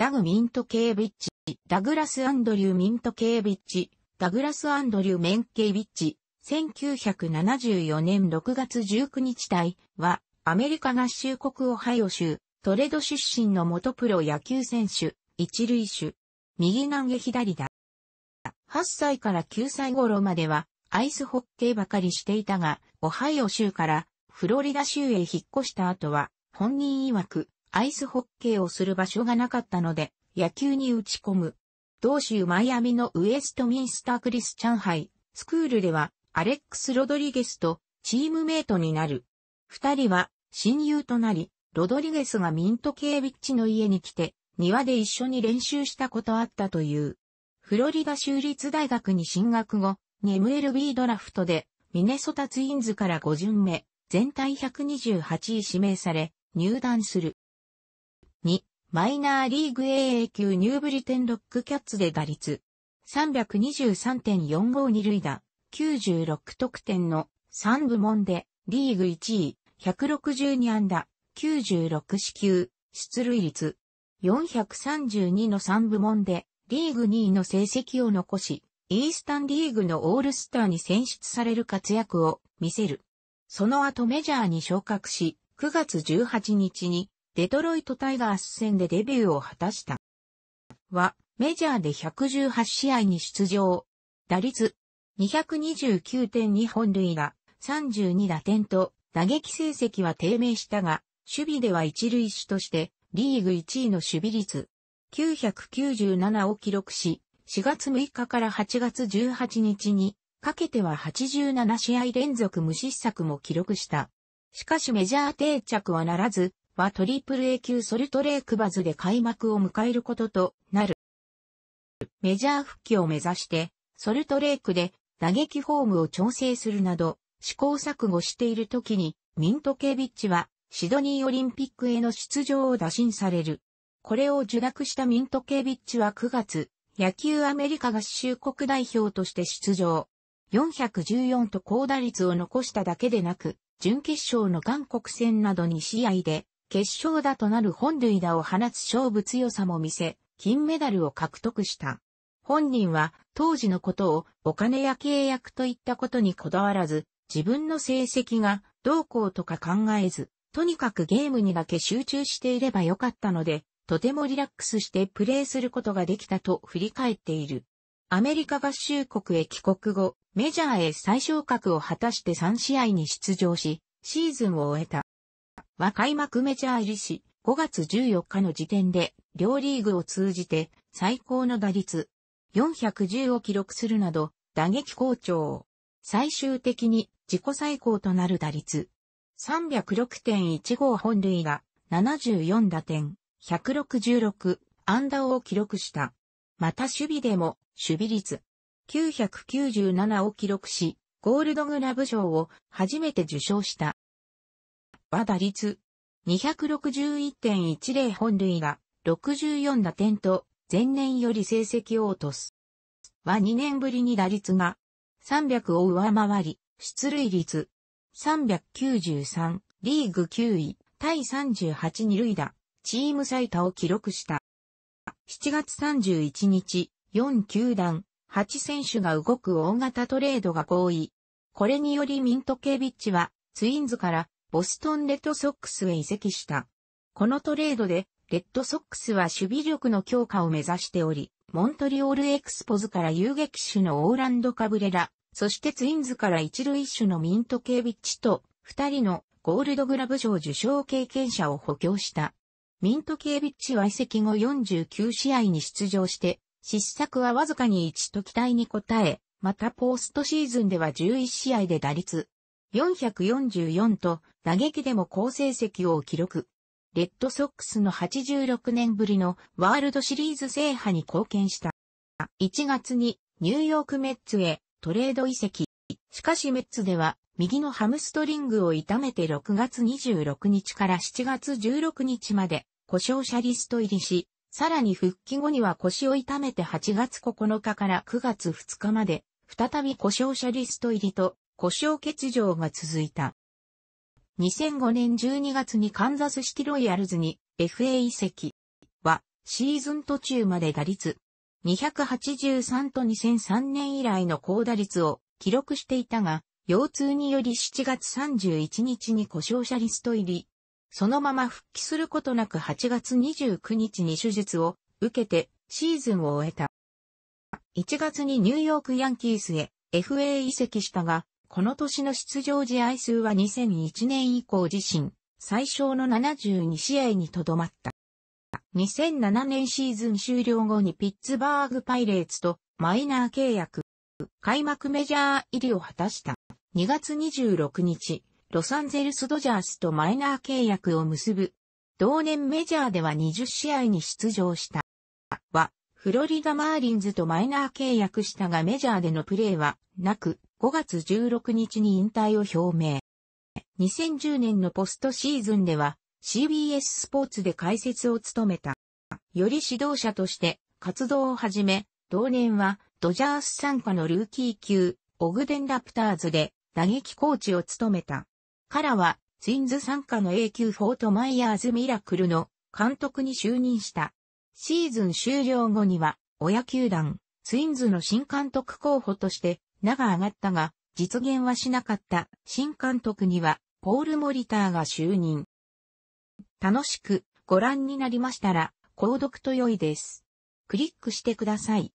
ダグ・ミントケービッチ、ダグラス・アンドリュー・ミントケービッチ、ダグラス・アンドリュー・メンケービッチ、1974年6月19日隊は、アメリカ合衆国オハイオ州、トレド出身の元プロ野球選手、一塁手、右投げ左だ。8歳から9歳頃までは、アイスホッケーばかりしていたが、オハイオ州からフロリダ州へ引っ越した後は、本人曰く、アイスホッケーをする場所がなかったので、野球に打ち込む。同州マイアミのウエストミンスタークリスチャンハイ、スクールでは、アレックス・ロドリゲスとチームメイトになる。二人は親友となり、ロドリゲスがミント・ケービッチの家に来て、庭で一緒に練習したことあったという。フロリダ州立大学に進学後、MLB ドラフトで、ミネソタツインズから5巡目、全体128位指名され、入団する。2、マイナーリーグ AA 級ニューブリテンロックキャッツで打率323.45二塁打96得点の3部門でリーグ1位162安打96死球出塁率432の3部門でリーグ2位の成績を残しイースタンリーグのオールスターに選出される活躍を見せる。その後メジャーに昇格し、9月18日にデトロイトタイガース戦でデビューを果たした。は、メジャーで118試合に出場。打率、229.2本塁打、32打点と、打撃成績は低迷したが、守備では一塁手として、リーグ1位の守備率、997を記録し、4月6日から8月18日に、かけては87試合連続無失策も記録した。しかしメジャー定着はならず、は AAA 級ソルトレイクバズで開幕を迎えることとなる。メジャー復帰を目指して、ソルトレークで打撃フォームを調整するなど、試行錯誤している時に、ミントケビッチは、シドニーオリンピックへの出場を打診される。これを受諾したミントケビッチは9月、野球アメリカ合衆国代表として出場。414と高打率を残しただけでなく、準決勝の韓国戦など2試合で決勝打となる本塁打を放つ勝負強さも見せ、金メダルを獲得した。本人は当時のことをお金や契約といったことにこだわらず、自分の成績がどうこうとか考えず、とにかくゲームにだけ集中していればよかったので、とてもリラックスしてプレーすることができたと振り返っている。アメリカ合衆国へ帰国後、メジャーへ最昇格を果たして3試合に出場し、シーズンを終えた。は開幕メジャー入りし、5月14日の時点で、両リーグを通じて最高の打率、410を記録するなど、打撃好調。最終的に自己最高となる打率、306.15本塁が、74打点、166安打を記録した。また守備でも、守備率、997を記録し、ゴールドグラブ賞を初めて受賞した。は打率261.10本塁が64打点と前年より成績を落とす。は2年ぶりに打率が300を上回り、出塁率393、リーグ9位、対38二塁打、チーム最多を記録した。7月31日、4球団、8選手が動く大型トレードが合意。これによりミントケビッチは、ツインズからボストンレッドソックスへ移籍した。このトレードで、レッドソックスは守備力の強化を目指しており、モントリオールエクスポズから遊撃手のオーランド・カブレラ、そしてツインズから一塁手のミント・ケービッチと、二人のゴールドグラブ賞受賞経験者を補強した。ミント・ケービッチは移籍後49試合に出場して、失策はわずかに1と期待に応え、またポーストシーズンでは11試合で打率444と打撃でも好成績を記録。レッドソックスの86年ぶりのワールドシリーズ制覇に貢献した。1月にニューヨークメッツへトレード移籍。しかしメッツでは右のハムストリングを痛めて6月26日から7月16日まで故障者リスト入りし、さらに復帰後には腰を痛めて8月9日から9月2日まで再び故障者リスト入りと故障欠場が続いた。2005年12月にカンザスシティロイヤルズに FA 移籍はシーズン途中まで打率283と2003年以来の高打率を記録していたが、腰痛により7月31日に故障者リスト入り、そのまま復帰することなく8月29日に手術を受けてシーズンを終えた。1月にニューヨークヤンキースへ FA 移籍したが、この年の出場試合数は2001年以降自身、最小の72試合にとどまった。2007年シーズン終了後にピッツバーグパイレーツとマイナー契約、開幕メジャー入りを果たした。2月26日、ロサンゼルスドジャースとマイナー契約を結ぶ。同年メジャーでは20試合に出場した。は、フロリダマーリンズとマイナー契約したがメジャーでのプレーはなく、5月16日に引退を表明。2010年のポストシーズンでは CBS スポーツで解説を務めた。より指導者として活動を始め、同年はドジャース参加のルーキー級、オグデンラプターズで打撃コーチを務めた。からはツインズ参加の A 級フォートマイヤーズミラクルの監督に就任した。シーズン終了後には親球団、ツインズの新監督候補として名が上がったが、実現はしなかった新監督には、ポール・モリターが就任。楽しくご覧になりましたら、購読と良いです。クリックしてください。